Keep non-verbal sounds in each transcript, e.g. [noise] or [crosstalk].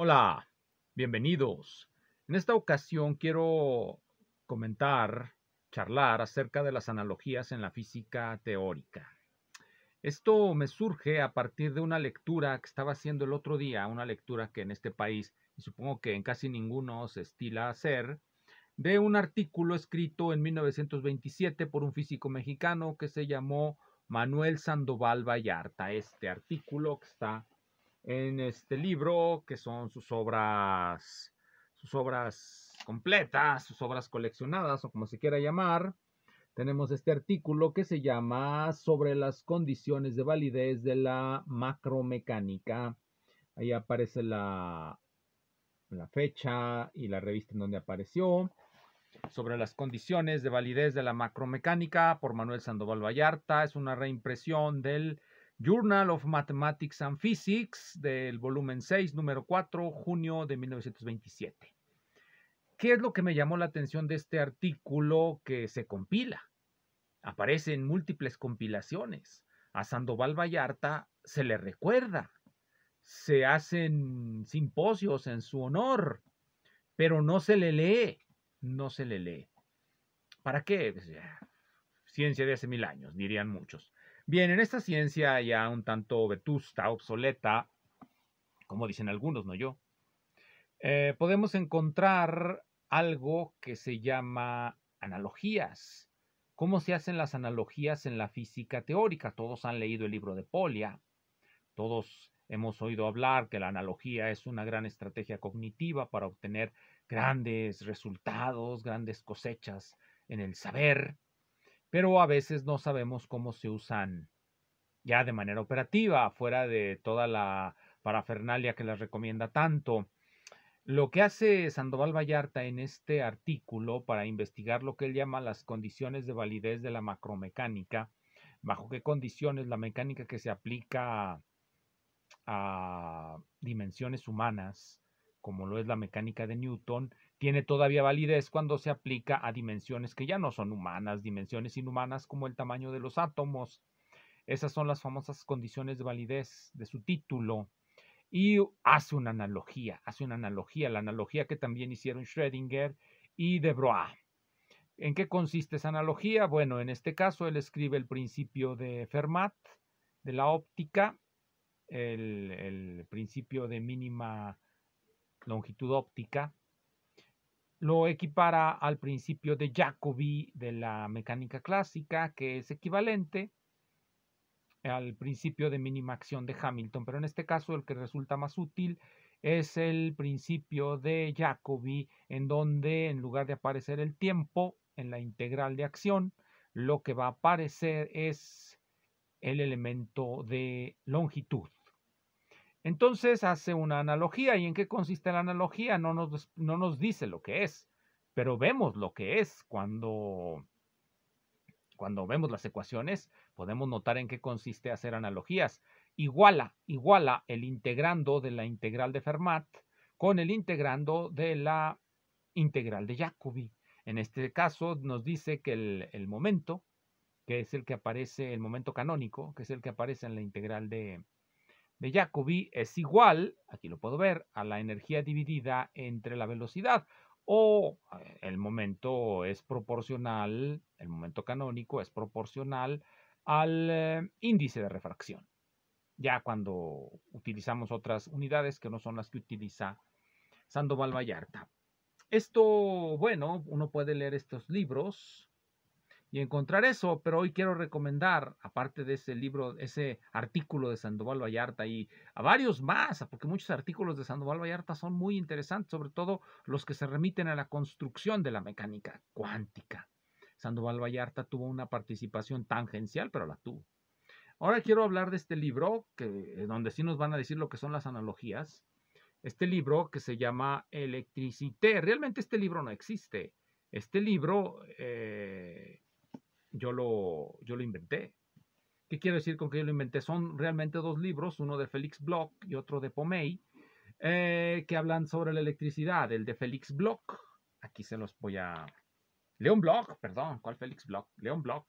Hola, bienvenidos. En esta ocasión quiero comentar, charlar acerca de las analogías en la física teórica. Esto me surge a partir de una lectura que estaba haciendo el otro día, una lectura que en este país, y supongo que en casi ninguno se estila hacer, de un artículo escrito en 1927 por un físico mexicano que se llamó Manuel Sandoval Vallarta. Este artículo está en este libro, que son sus obras, sus obras completas, sus obras coleccionadas o como se quiera llamar. Tenemos este artículo que se llama Sobre las condiciones de validez de la macromecánica. Ahí aparece la, la fecha y la revista en donde apareció. Sobre las condiciones de validez de la macromecánica por Manuel Sandoval Vallarta. Es una reimpresión del Journal of Mathematics and Physics del volumen 6, número 4, junio de 1927. ¿Qué es lo que me llamó la atención de este artículo que se compila? Aparece en múltiples compilaciones. A Sandoval Vallarta se le recuerda. Se hacen simposios en su honor, pero no se le lee. No se le lee. ¿Para qué? Pues ciencia de hace mil años, dirían muchos. Bien, en esta ciencia ya un tanto vetusta, obsoleta, como dicen algunos, no yo, eh, podemos encontrar algo que se llama analogías. ¿Cómo se hacen las analogías en la física teórica? Todos han leído el libro de Polia, todos hemos oído hablar que la analogía es una gran estrategia cognitiva para obtener grandes resultados, grandes cosechas en el saber pero a veces no sabemos cómo se usan ya de manera operativa, fuera de toda la parafernalia que les recomienda tanto. Lo que hace Sandoval Vallarta en este artículo para investigar lo que él llama las condiciones de validez de la macromecánica, bajo qué condiciones la mecánica que se aplica a dimensiones humanas, como lo es la mecánica de Newton, tiene todavía validez cuando se aplica a dimensiones que ya no son humanas, dimensiones inhumanas como el tamaño de los átomos. Esas son las famosas condiciones de validez de su título. Y hace una analogía, hace una analogía, la analogía que también hicieron Schrödinger y de Broglie. ¿En qué consiste esa analogía? Bueno, en este caso él escribe el principio de Fermat, de la óptica, el principio de mínima longitud óptica, lo equipara al principio de Jacobi de la mecánica clásica, que es equivalente al principio de mínima acción de Hamilton, pero en este caso el que resulta más útil es el principio de Jacobi, en donde en lugar de aparecer el tiempo en la integral de acción, lo que va a aparecer es el elemento de longitud. Entonces hace una analogía. ¿Y en qué consiste la analogía? No nos, no nos dice lo que es, pero vemos lo que es cuando, cuando vemos las ecuaciones, podemos notar en qué consiste hacer analogías. Iguala, iguala el integrando de la integral de Fermat con el integrando de la integral de Jacobi. En este caso nos dice que el, el momento, que es el que aparece, el momento canónico, que es el que aparece en la integral de, de Jacobi es igual, aquí lo puedo ver, a la energía dividida entre la velocidad o eh, el momento es proporcional, el momento canónico es proporcional al eh, índice de refracción. Ya cuando utilizamos otras unidades que no son las que utiliza Sandoval Vallarta. Esto, bueno, uno puede leer estos libros y encontrar eso, pero hoy quiero recomendar, aparte de ese libro, ese artículo de Sandoval Vallarta y a varios más, porque muchos artículos de Sandoval Vallarta son muy interesantes, sobre todo los que se remiten a la construcción de la mecánica cuántica. Sandoval Vallarta tuvo una participación tangencial, pero la tuvo. Ahora quiero hablar de este libro, que, eh, donde sí nos van a decir lo que son las analogías. Este libro que se llama Electricité. Realmente este libro no existe. Este libro eh, yo lo, yo lo inventé. ¿Qué quiero decir con que yo lo inventé? Son realmente dos libros, uno de Félix Bloch y otro de Pomey, eh, que hablan sobre la electricidad. El de Félix Bloch, aquí se los voy a... León Bloch, perdón, ¿cuál Félix Bloch? León Bloch.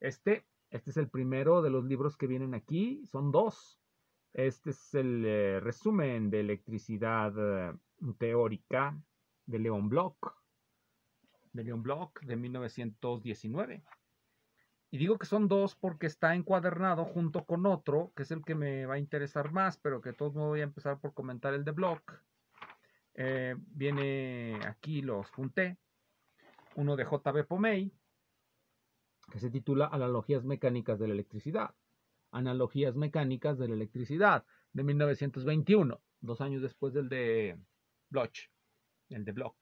Este, este es el primero de los libros que vienen aquí, son dos. Este es el eh, resumen de electricidad eh, teórica de León Bloch, de León Bloch de 1919. Y digo que son dos porque está encuadernado junto con otro, que es el que me va a interesar más, pero que de todos modos voy a empezar por comentar el de Block. Eh, viene aquí, los junté. Uno de JB Pomey, que se titula Analogías mecánicas de la electricidad. Analogías mecánicas de la electricidad, de 1921, dos años después del de Bloch, el de Bloch.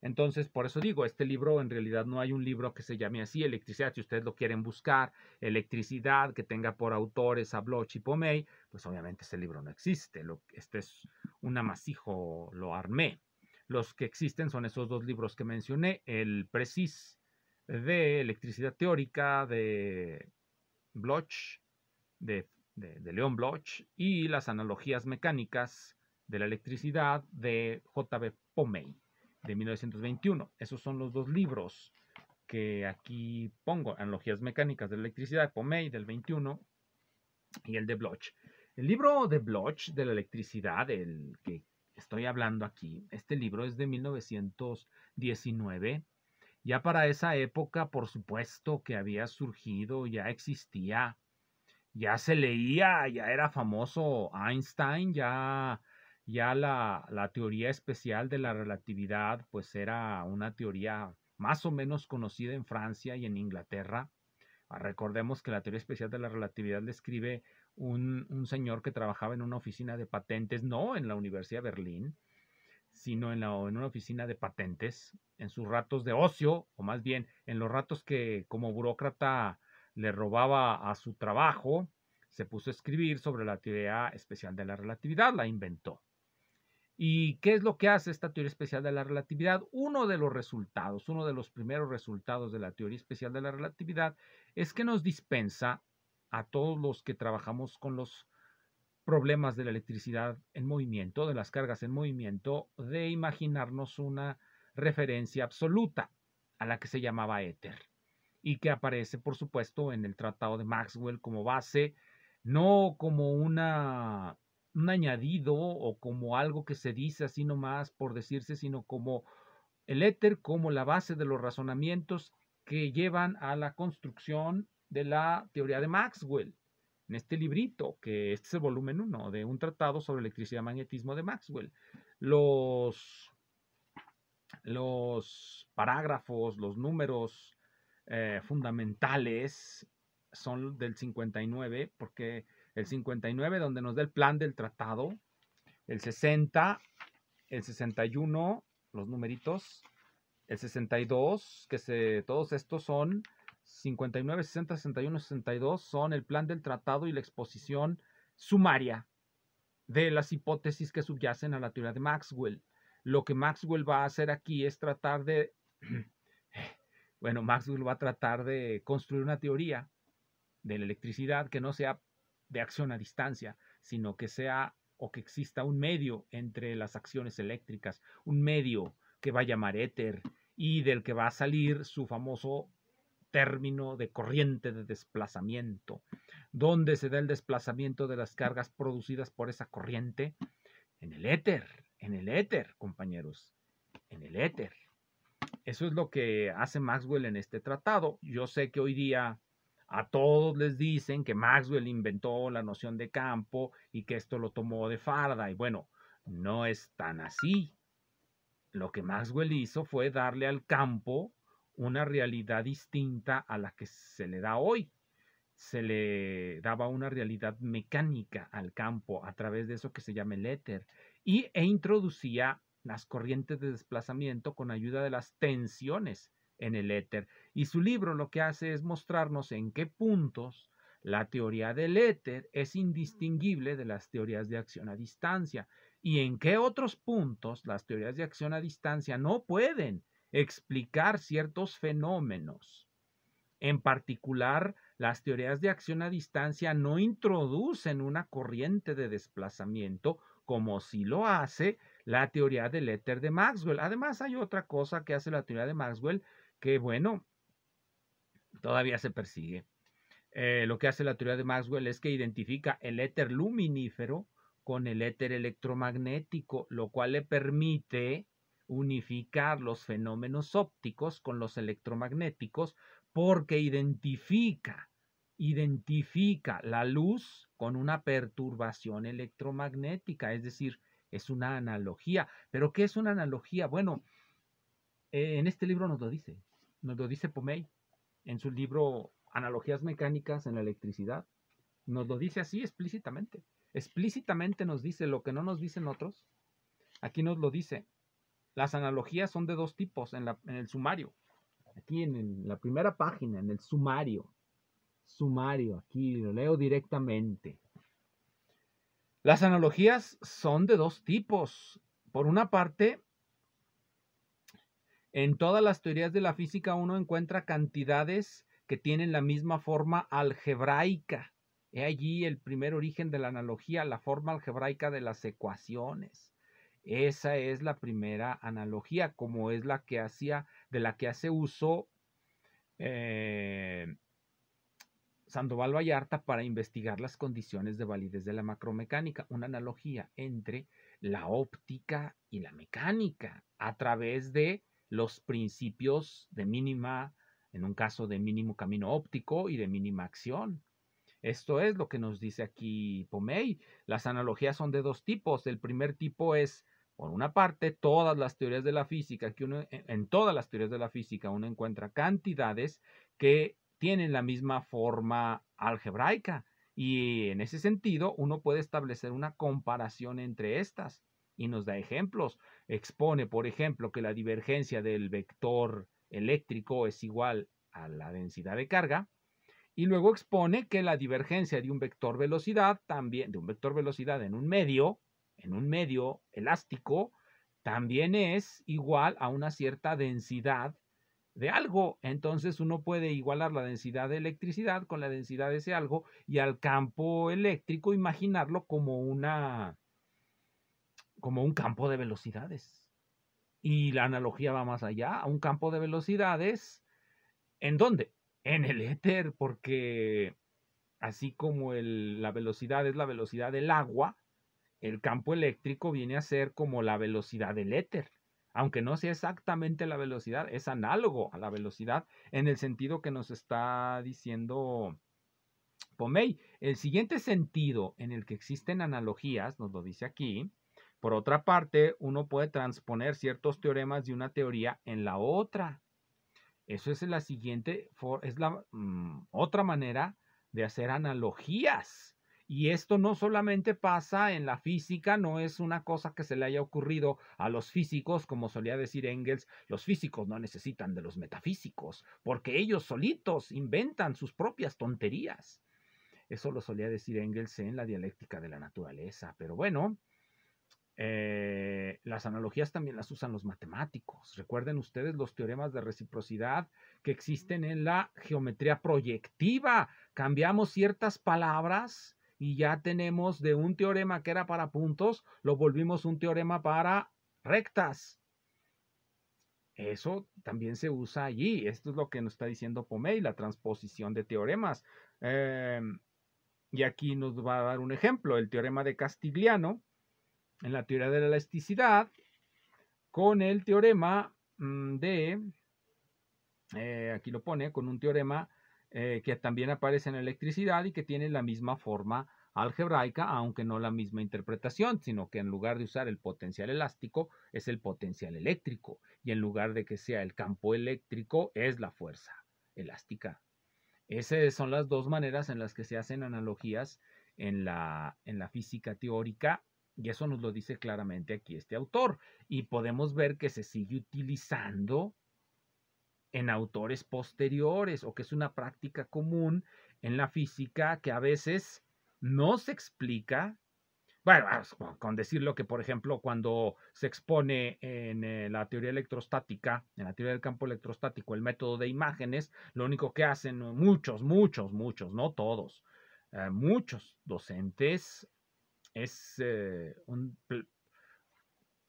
Entonces, por eso digo, este libro en realidad no hay un libro que se llame así, Electricidad, si ustedes lo quieren buscar, Electricidad, que tenga por autores a Bloch y Pomey, pues obviamente ese libro no existe, este es un amasijo, lo armé. Los que existen son esos dos libros que mencioné, el Precis de Electricidad Teórica de Bloch, de, de León Bloch, y las analogías mecánicas de la electricidad de J.B. Pomey de 1921. Esos son los dos libros que aquí pongo, Analogías Mecánicas de la Electricidad, Pomey del 21 y el de Bloch. El libro de Bloch de la electricidad, el que estoy hablando aquí, este libro es de 1919. Ya para esa época, por supuesto que había surgido, ya existía, ya se leía, ya era famoso Einstein, ya ya la, teoría especial de la relatividad, pues era una teoría más o menos conocida en Francia y en Inglaterra. Ah, recordemos que la teoría especial de la relatividad la escribe un, un señor que trabajaba en una oficina de patentes, no en la Universidad de Berlín, sino en, la, en una oficina de patentes, en sus ratos de ocio, o más bien en los ratos que como burócrata le robaba a su trabajo, se puso a escribir sobre la teoría especial de la relatividad, la inventó. ¿Y qué es lo que hace esta teoría especial de la relatividad? Uno de los resultados, uno de los primeros resultados de la teoría especial de la relatividad es que nos dispensa a todos los que trabajamos con los problemas de la electricidad en movimiento, de las cargas en movimiento, de imaginarnos una referencia absoluta a la que se llamaba éter y que aparece, por supuesto, en el Tratado de Maxwell como base, no como una un añadido o como algo que se dice así nomás por decirse, sino como el éter, como la base de los razonamientos que llevan a la construcción de la teoría de Maxwell. En este librito, que este es el volumen 1 de un tratado sobre electricidad y magnetismo de Maxwell, los, los parágrafos, los números eh, fundamentales son del 59, porque el 59 donde nos da el plan del tratado, el 60, el 61, los numeritos, el 62, que se, todos estos son 59, 60, 61, 62, son el plan del tratado y la exposición sumaria de las hipótesis que subyacen a la teoría de Maxwell. Lo que Maxwell va a hacer aquí es tratar de, [clears throat] bueno, Maxwell va a tratar de construir una teoría de la electricidad que no sea de acción a distancia, sino que sea o que exista un medio entre las acciones eléctricas, un medio que va a llamar éter y del que va a salir su famoso término de corriente de desplazamiento, donde se da el desplazamiento de las cargas producidas por esa corriente en el éter, en el éter, compañeros, en el éter. Eso es lo que hace Maxwell en este tratado. Yo sé que hoy día a todos les dicen que Maxwell inventó la noción de campo y que esto lo tomó de farda. Y Bueno, no es tan así. Lo que Maxwell hizo fue darle al campo una realidad distinta a la que se le da hoy. Se le daba una realidad mecánica al campo a través de eso que se llama el éter y, e introducía las corrientes de desplazamiento con ayuda de las tensiones en el éter. Y su libro lo que hace es mostrarnos en qué puntos la teoría del éter es indistinguible de las teorías de acción a distancia y en qué otros puntos las teorías de acción a distancia no pueden explicar ciertos fenómenos. En particular, las teorías de acción a distancia no introducen una corriente de desplazamiento como si lo hace la teoría del éter de Maxwell. Además, hay otra cosa que hace la teoría de Maxwell que bueno, todavía se persigue. Eh, lo que hace la teoría de Maxwell es que identifica el éter luminífero con el éter electromagnético, lo cual le permite unificar los fenómenos ópticos con los electromagnéticos porque identifica, identifica la luz con una perturbación electromagnética, es decir, es una analogía. ¿Pero qué es una analogía? Bueno, eh, en este libro nos lo dice. Nos lo dice Pomey en su libro Analogías mecánicas en la electricidad. Nos lo dice así explícitamente. Explícitamente nos dice lo que no nos dicen otros. Aquí nos lo dice. Las analogías son de dos tipos en, el sumario. Aquí en, en la primera página, en el sumario. Sumario, aquí lo leo directamente. Las analogías son de dos tipos. Por una parte, en todas las teorías de la física uno encuentra cantidades que tienen la misma forma algebraica. He allí el primer origen de la analogía, la forma algebraica de las ecuaciones. Esa es la primera analogía, como es la que hacía, de la que hace uso eh, Sandoval Vallarta para investigar las condiciones de validez de la macromecánica, una analogía entre la óptica y la mecánica a través de los principios de mínima, en un caso de mínimo camino óptico y de mínima acción. Esto es lo que nos dice aquí Pomey. Las analogías son de dos tipos. El primer tipo es, por una parte, todas las teorías de la física, que en todas las teorías de la física uno encuentra cantidades que tienen la misma forma algebraica. Y en ese sentido, uno puede establecer una comparación entre estas y nos da ejemplos expone, por ejemplo, que la divergencia del vector eléctrico es igual a la densidad de carga, y luego expone que la divergencia de un vector velocidad también, de un vector velocidad en un medio, en un medio elástico, también es igual a una cierta densidad de algo. Entonces uno puede igualar la densidad de electricidad con la densidad de ese algo y al campo eléctrico imaginarlo como una como un campo de velocidades. Y la analogía va más allá, a un campo de velocidades, ¿en dónde? En el éter, porque así como la velocidad es la velocidad del agua, el campo eléctrico viene a ser como la velocidad del éter. Aunque no sea exactamente la velocidad, es análogo a la velocidad en el sentido que nos está diciendo Pomey. El siguiente sentido en el que existen analogías, nos lo dice aquí, por otra parte, uno puede transponer ciertos teoremas de una teoría en la otra. Eso es la siguiente, es la mm, otra manera de hacer analogías. Y esto no solamente pasa en la física, no es una cosa que se le haya ocurrido a los físicos, como solía decir Engels, los físicos no necesitan de los metafísicos, porque ellos solitos inventan sus propias tonterías. Eso lo solía decir Engels en la dialéctica de la naturaleza, pero bueno, eh, las analogías también las usan los matemáticos. Recuerden ustedes los teoremas de reciprocidad que existen en la geometría proyectiva. Cambiamos ciertas palabras y ya tenemos de un teorema que era para puntos, lo volvimos un teorema para rectas. Eso también se usa allí. Esto es lo que nos está diciendo Pomey, la transposición de teoremas. Em, y aquí nos va a dar un ejemplo, el teorema de Castigliano en la teoría de la elasticidad con el teorema mm, de, eh, aquí lo pone, con un teorema eh, que también aparece en la electricidad y que tiene la misma forma algebraica, aunque no la misma interpretación, sino que en lugar de usar el potencial elástico, es el potencial eléctrico, y en lugar de que sea el campo eléctrico, es la fuerza elástica. Esas son las dos maneras en las que se hacen analogías en la, en la física teórica y eso nos lo dice claramente aquí este autor. Y podemos ver que se sigue utilizando en autores posteriores o que es una práctica común en la física que a veces no se explica. Bueno, ah, con decirlo que, por ejemplo, cuando se expone en eh, la teoría electrostática, en la teoría del campo electrostático, el método de imágenes, lo único que hacen muchos, muchos, muchos, no todos, eh, muchos docentes es eh, un,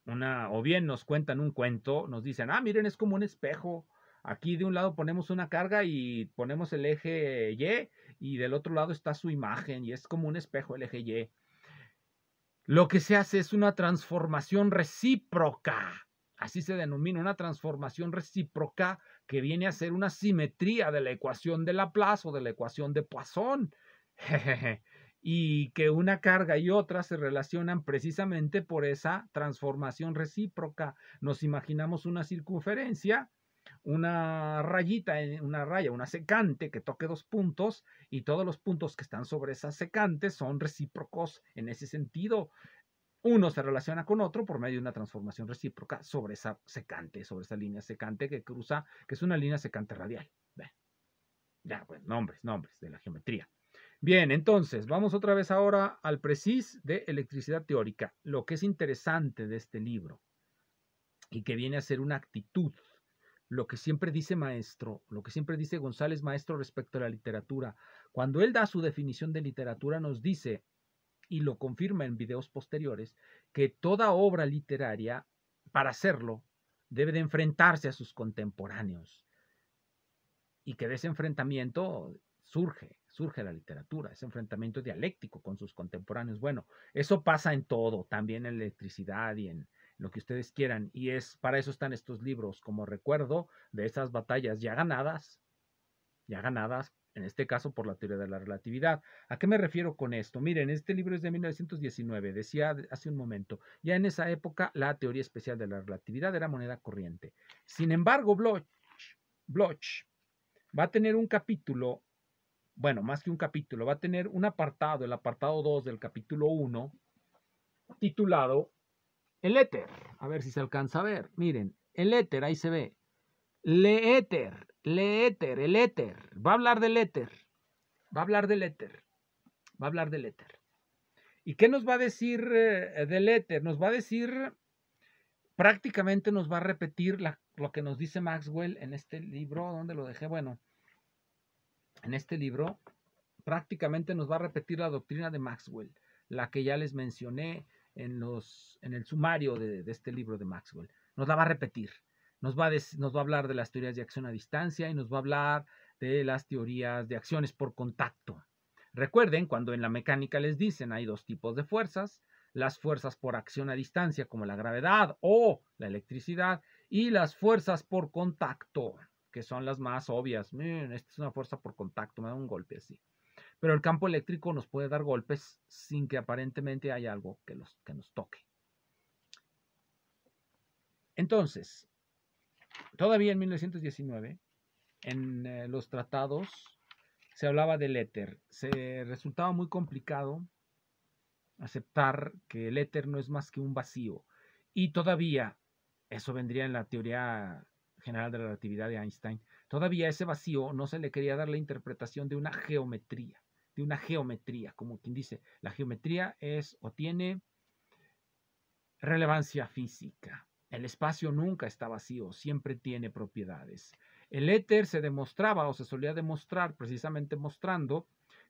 una, o bien nos cuentan un cuento, nos dicen, ah, miren, es como un espejo. Aquí de un lado ponemos una carga y ponemos el eje Y y del otro lado está su imagen y es como un espejo el eje Y. Lo que se hace es una transformación recíproca. Así se denomina una transformación recíproca que viene a ser una simetría de la ecuación de Laplace o de la ecuación de Poisson. [laughs] y que una carga y otra se relacionan precisamente por esa transformación recíproca. Nos imaginamos una circunferencia, una rayita, eh, una raya, una secante que toque dos puntos y todos los puntos que están sobre esa secante son recíprocos en ese sentido. Uno se relaciona con otro por medio de una transformación recíproca sobre esa secante, sobre esa línea secante que cruza, que es una línea secante radial. Ya, pues, nombres, nombres de la geometría. Bien, entonces, vamos otra vez ahora al precis de electricidad teórica. Lo que es interesante de este libro y que viene a ser una actitud, lo que siempre dice Maestro, lo que siempre dice González Maestro respecto a la literatura. Cuando él da su definición de literatura, nos dice, y lo confirma en videos posteriores, que toda obra literaria, para hacerlo, debe de enfrentarse a sus contemporáneos y que de ese enfrentamiento surge surge la literatura, ese enfrentamiento dialéctico con sus contemporáneos. Bueno, eso pasa en todo, también en electricidad y en lo que ustedes quieran. Y es para eso están estos libros, como recuerdo de esas batallas ya ganadas, ya ganadas, en este caso por la teoría de la relatividad. ¿A qué me refiero con esto? Miren, este libro es de 1919, decía hace un momento, ya en esa época la teoría especial de la relatividad era moneda corriente. Sin embargo, Bloch, Bloch va a tener un capítulo bueno, más que un capítulo, va a tener un apartado, el apartado 2 del capítulo 1, titulado El éter. A ver si se alcanza a ver. Miren, el éter, ahí se ve. Le éter, le éter, el éter. Va a hablar del éter. Va a hablar del éter. Va a hablar del éter. ¿Y qué nos va a decir eh, del éter? Nos va a decir, prácticamente nos va a repetir lo que nos dice Maxwell en este libro, donde lo dejé, bueno, en este libro prácticamente nos va a repetir la doctrina de Maxwell, la que ya les mencioné en, los, en el sumario de, este libro de Maxwell. Nos la va a repetir. Nos va, nos va a hablar de las teorías de acción a distancia y nos va a hablar de las teorías de acciones por contacto. Recuerden cuando en la mecánica les dicen hay dos tipos de fuerzas, las fuerzas por acción a distancia como la gravedad o la electricidad y las fuerzas por contacto que son las más obvias. esta es una fuerza por contacto, me da un golpe así. Pero el campo eléctrico nos puede dar golpes sin que aparentemente haya algo que, que nos toque. Entonces, todavía en 1919, en eh, los tratados se hablaba del éter. Se resultaba muy complicado aceptar que el éter no es más que un vacío. Y todavía, eso vendría en la teoría general de la relatividad de Einstein, todavía ese vacío no se le quería dar la interpretación de una geometría, de una geometría, como quien dice, la geometría es o tiene relevancia física. El espacio nunca está vacío, siempre tiene propiedades. El éter se demostraba o se solía demostrar precisamente mostrando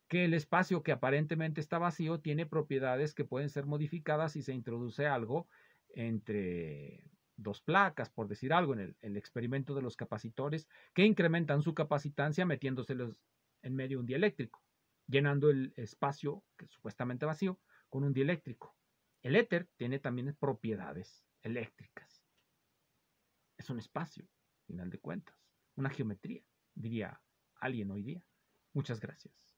que el espacio que aparentemente está vacío tiene propiedades que pueden ser modificadas si se introduce algo entre dos placas, por decir algo, en el, experimento de los capacitores, que incrementan su capacitancia metiéndoselos en medio de un dieléctrico, llenando el espacio que es supuestamente vacío con un dieléctrico. El éter tiene también propiedades eléctricas. Es un espacio, final de cuentas, una geometría, diría alguien hoy día. Muchas gracias.